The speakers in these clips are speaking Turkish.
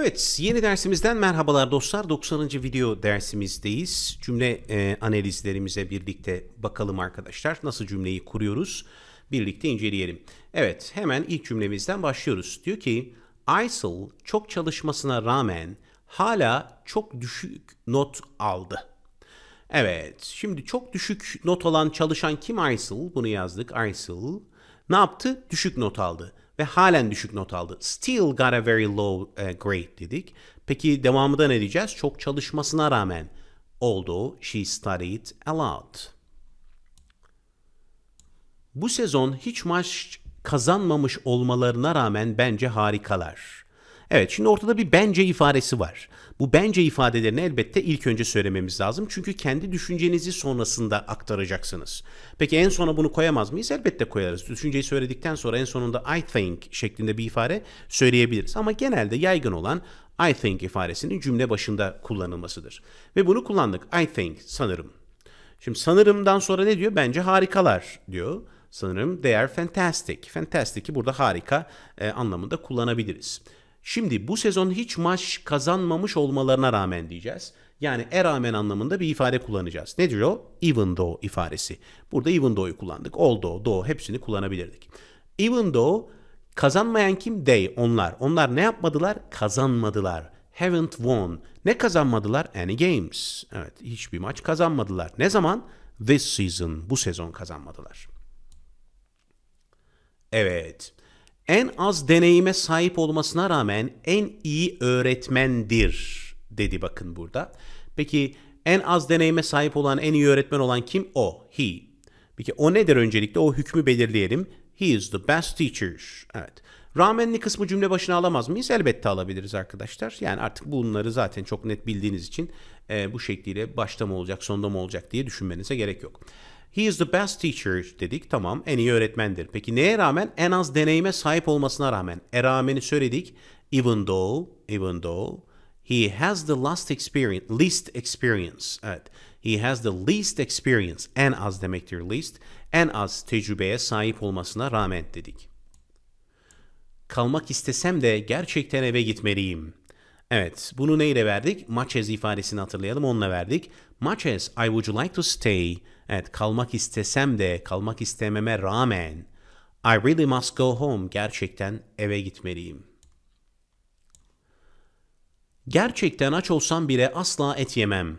Evet, yeni dersimizden merhabalar dostlar. 90. video dersimizdeyiz. Cümle e, analizlerimize birlikte bakalım arkadaşlar. Nasıl cümleyi kuruyoruz? Birlikte inceleyelim. Evet, hemen ilk cümlemizden başlıyoruz. Diyor ki, Aysel çok çalışmasına rağmen hala çok düşük not aldı. Evet, şimdi çok düşük not alan çalışan kim Aysel? Bunu yazdık. Aysel ne yaptı? Düşük not aldı ve halen düşük not aldı. Still got a very low e, grade dedik. Peki devamında ne diyeceğiz? Çok çalışmasına rağmen although she studied a lot. Bu sezon hiç maç kazanmamış olmalarına rağmen bence harikalar. Evet şimdi ortada bir bence ifadesi var. Bu bence ifadelerini elbette ilk önce söylememiz lazım. Çünkü kendi düşüncenizi sonrasında aktaracaksınız. Peki en sona bunu koyamaz mıyız? Elbette koyarız. Düşünceyi söyledikten sonra en sonunda I think şeklinde bir ifade söyleyebiliriz. Ama genelde yaygın olan I think ifadesinin cümle başında kullanılmasıdır. Ve bunu kullandık. I think sanırım. Şimdi sanırımdan sonra ne diyor? Bence harikalar diyor sanırım they are fantastic. Fantastic'i burada harika e, anlamında kullanabiliriz. Şimdi bu sezon hiç maç kazanmamış olmalarına rağmen diyeceğiz. Yani e rağmen anlamında bir ifade kullanacağız. Ne diyor? Even though ifadesi. Burada even though'yu kullandık. Although, though hepsini kullanabilirdik. Even though kazanmayan kim? They, onlar. Onlar ne yapmadılar? Kazanmadılar. Haven't won. Ne kazanmadılar? Any games. Evet, hiçbir maç kazanmadılar. Ne zaman? This season. Bu sezon kazanmadılar. Evet en az deneyime sahip olmasına rağmen en iyi öğretmendir dedi bakın burada. Peki en az deneyime sahip olan en iyi öğretmen olan kim? O, he. Peki o nedir öncelikle? O hükmü belirleyelim. He is the best teacher. Evet. Rağmenli kısmı cümle başına alamaz mıyız? Elbette alabiliriz arkadaşlar. Yani artık bunları zaten çok net bildiğiniz için e, bu şekliyle başta mı olacak, sonda mı olacak diye düşünmenize gerek yok. He is the best teacher dedik. Tamam en iyi öğretmendir. Peki neye rağmen? En az deneyime sahip olmasına rağmen. E rağmeni söyledik. Even though, even though he has the last experience, least experience. Evet. He has the least experience. En az demektir least. En az tecrübeye sahip olmasına rağmen dedik. Kalmak istesem de gerçekten eve gitmeliyim. Evet, bunu neyle verdik? Much as ifadesini hatırlayalım, onunla verdik. Much as I would like to stay. Evet, kalmak istesem de, kalmak istememe rağmen. I really must go home. Gerçekten eve gitmeliyim. Gerçekten aç olsam bile asla et yemem.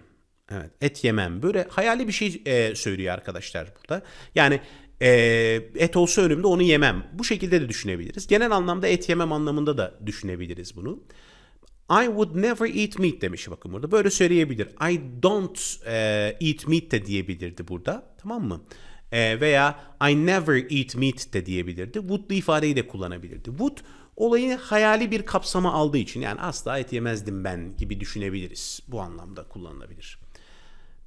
Evet, et yemem. Böyle hayali bir şey e, söylüyor arkadaşlar burada. Yani e, et olsa önümde onu yemem. Bu şekilde de düşünebiliriz. Genel anlamda et yemem anlamında da düşünebiliriz bunu. I would never eat meat demiş bakın burada. Böyle söyleyebilir. I don't e, eat meat de diyebilirdi burada. Tamam mı? E, veya I never eat meat de diyebilirdi. Would'lu ifadeyi de kullanabilirdi. Would olayı hayali bir kapsama aldığı için yani asla et yemezdim ben gibi düşünebiliriz. Bu anlamda kullanılabilir.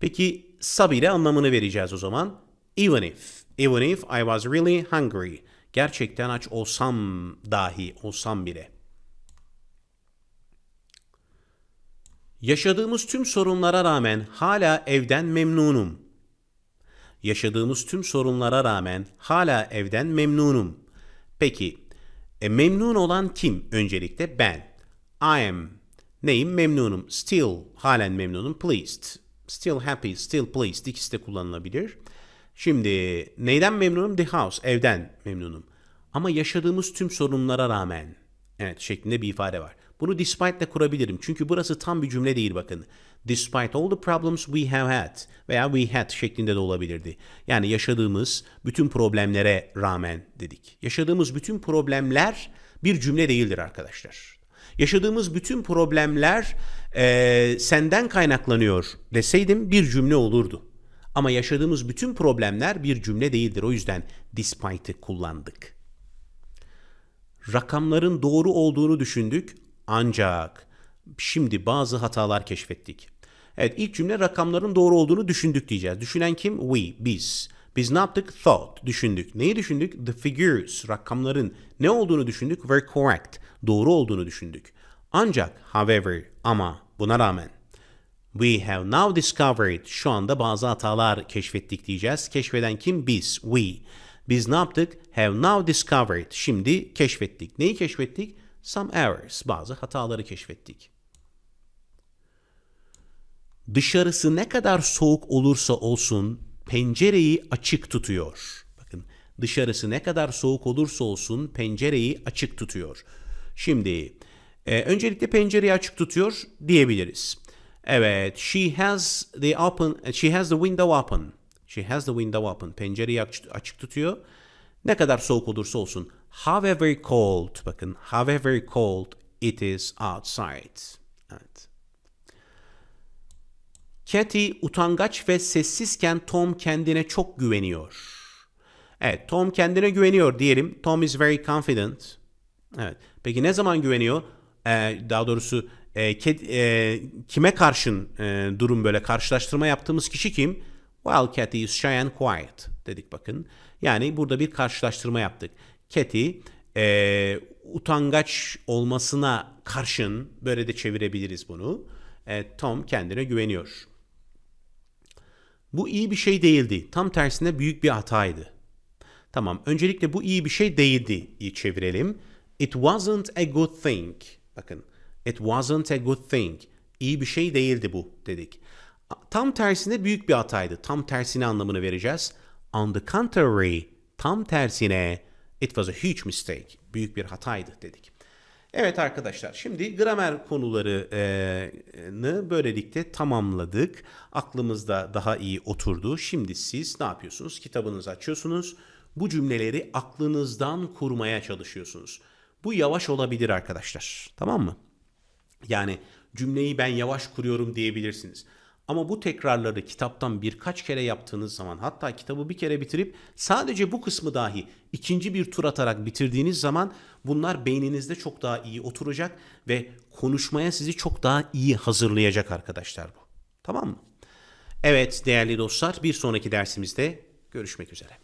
Peki sabire anlamını vereceğiz o zaman. Even if, even if I was really hungry. Gerçekten aç olsam dahi, olsam bile. Yaşadığımız tüm sorunlara rağmen hala evden memnunum. Yaşadığımız tüm sorunlara rağmen hala evden memnunum. Peki, e, memnun olan kim? Öncelikle ben. I am. Neyim? Memnunum. Still. Halen memnunum. Pleased. Still happy. Still pleased. İkisi de kullanılabilir. Şimdi neyden memnunum? The house. Evden memnunum. Ama yaşadığımız tüm sorunlara rağmen. Evet şeklinde bir ifade var. Bunu despite de kurabilirim. Çünkü burası tam bir cümle değil bakın. Despite all the problems we have had veya we had şeklinde de olabilirdi. Yani yaşadığımız bütün problemlere rağmen dedik. Yaşadığımız bütün problemler bir cümle değildir arkadaşlar. Yaşadığımız bütün problemler e, senden kaynaklanıyor deseydim bir cümle olurdu. Ama yaşadığımız bütün problemler bir cümle değildir. O yüzden despite'ı kullandık. Rakamların doğru olduğunu düşündük ancak şimdi bazı hatalar keşfettik. Evet ilk cümle rakamların doğru olduğunu düşündük diyeceğiz. Düşünen kim? We, biz. Biz ne yaptık? Thought, düşündük. Neyi düşündük? The figures, rakamların ne olduğunu düşündük? Very correct, doğru olduğunu düşündük. Ancak, however, ama buna rağmen We have now discovered. Şu anda bazı hatalar keşfettik diyeceğiz. Keşfeden kim? Biz. We. Biz ne yaptık? Have now discovered. Şimdi keşfettik. Neyi keşfettik? some errors, bazı hataları keşfettik. Dışarısı ne kadar soğuk olursa olsun pencereyi açık tutuyor. Bakın dışarısı ne kadar soğuk olursa olsun pencereyi açık tutuyor. Şimdi e, öncelikle pencereyi açık tutuyor diyebiliriz. Evet, she has the open she has the window open. She has the window open. Pencereyi açık tutuyor. Ne kadar soğuk olursa olsun. However cold, bakın. However cold it is outside. Evet. Cathy utangaç ve sessizken Tom kendine çok güveniyor. Evet, Tom kendine güveniyor diyelim. Tom is very confident. Evet. Peki ne zaman güveniyor? Ee, daha doğrusu e, ked, e, kime karşın e, durum böyle karşılaştırma yaptığımız kişi kim? While Cathy is shy and quiet dedik bakın. Yani burada bir karşılaştırma yaptık. Cathy e, utangaç olmasına karşın böyle de çevirebiliriz bunu. E, Tom kendine güveniyor. Bu iyi bir şey değildi. Tam tersine büyük bir hataydı. Tamam. Öncelikle bu iyi bir şey değildi. İyi çevirelim. It wasn't a good thing. Bakın. It wasn't a good thing. İyi bir şey değildi bu dedik. Tam tersine büyük bir hataydı. Tam tersine anlamını vereceğiz. On the contrary, tam tersine it was a huge mistake. Büyük bir hataydı dedik. Evet arkadaşlar şimdi gramer konularını böylelikle tamamladık. Aklımızda daha iyi oturdu. Şimdi siz ne yapıyorsunuz? Kitabınızı açıyorsunuz. Bu cümleleri aklınızdan kurmaya çalışıyorsunuz. Bu yavaş olabilir arkadaşlar. Tamam mı? Yani cümleyi ben yavaş kuruyorum diyebilirsiniz. Ama bu tekrarları kitaptan birkaç kere yaptığınız zaman hatta kitabı bir kere bitirip sadece bu kısmı dahi ikinci bir tur atarak bitirdiğiniz zaman bunlar beyninizde çok daha iyi oturacak ve konuşmaya sizi çok daha iyi hazırlayacak arkadaşlar bu. Tamam mı? Evet değerli dostlar bir sonraki dersimizde görüşmek üzere.